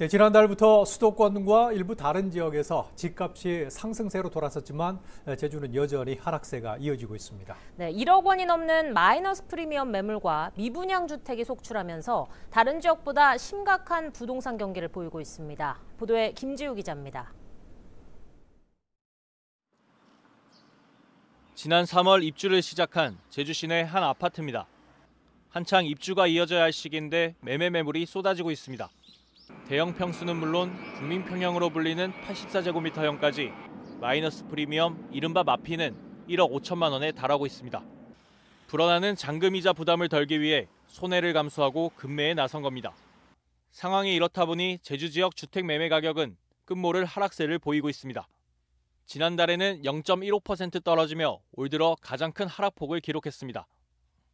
네, 지난달부터 수도권과 일부 다른 지역에서 집값이 상승세로 돌아섰지만 네, 제주는 여전히 하락세가 이어지고 있습니다. 네, 1억 원이 넘는 마이너스 프리미엄 매물과 미분양 주택이 속출하면서 다른 지역보다 심각한 부동산 경기를 보이고 있습니다. 보도에 김지우 기자입니다. 지난 3월 입주를 시작한 제주 시내 한 아파트입니다. 한창 입주가 이어져야 할 시기인데 매매 매물이 쏟아지고 있습니다. 대형 평수는 물론 국민 평형으로 불리는 84제곱미터형까지 마이너스 프리미엄 이른바 마피는 1억 5천만 원에 달하고 있습니다. 불어나는 잔금이자 부담을 덜기 위해 손해를 감수하고 급매에 나선 겁니다. 상황이 이렇다 보니 제주 지역 주택 매매 가격은 끝모를 하락세를 보이고 있습니다. 지난달에는 0.15% 떨어지며 올 들어 가장 큰 하락폭을 기록했습니다.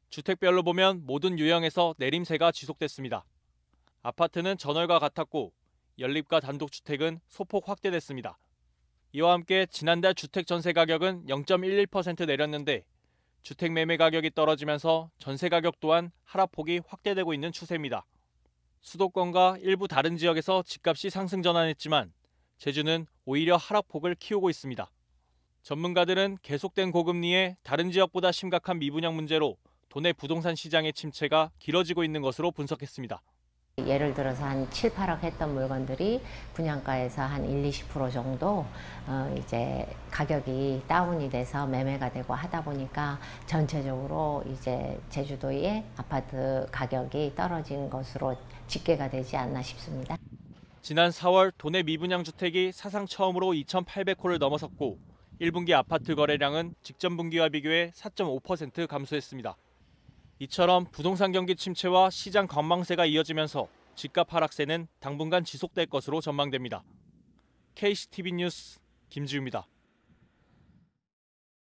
주택별로 보면 모든 유형에서 내림세가 지속됐습니다. 아파트는 전월과 같았고 연립과 단독주택은 소폭 확대됐습니다. 이와 함께 지난달 주택 전세 가격은 0.11% 내렸는데 주택 매매 가격이 떨어지면서 전세 가격 또한 하락폭이 확대되고 있는 추세입니다. 수도권과 일부 다른 지역에서 집값이 상승 전환했지만 제주는 오히려 하락폭을 키우고 있습니다. 전문가들은 계속된 고금리에 다른 지역보다 심각한 미분양 문제로 도내 부동산 시장의 침체가 길어지고 있는 것으로 분석했습니다. 예를 들어서 한 7, 8억 했던 물건들이 분양가에서 한 1, 20% 정도 어 이제 가격이 다운이 돼서 매매가 되고 하다 보니까 전체적으로 이제 제주도의 아파트 가격이 떨어진 것으로 집계가 되지 않나 싶습니다. 지난 4월 도내 미분양 주택이 사상 처음으로 2,800호를 넘어섰고 1분기 아파트 거래량은 직전 분기와 비교해 4.5% 감소했습니다. 이처럼 부동산 경기 침체와 시장 관망세가 이어지면서 집값 하락세는 당분간 지속될 것으로 전망됩니다. KCTV 뉴스 김지우입니다.